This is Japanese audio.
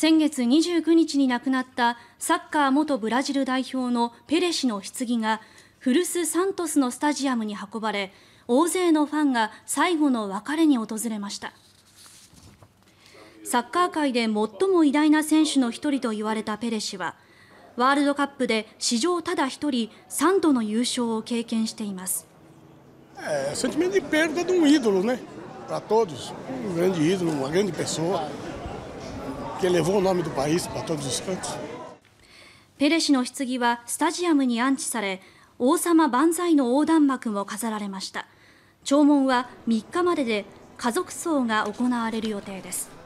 先月29日に亡くなったサッカー元ブラジル代表のペレ氏の棺が古巣サントスのスタジアムに運ばれ大勢のファンが最後の別れに訪れましたサッカー界で最も偉大な選手の一人と言われたペレ氏はワールドカップで史上ただ一人3度の優勝を経験しています。que levou o nome do país para todos os cantos. ペレ氏の棺はスタジアムに安置され王様万歳の横断幕も飾られました弔問は3日までで家族葬が行われる予定です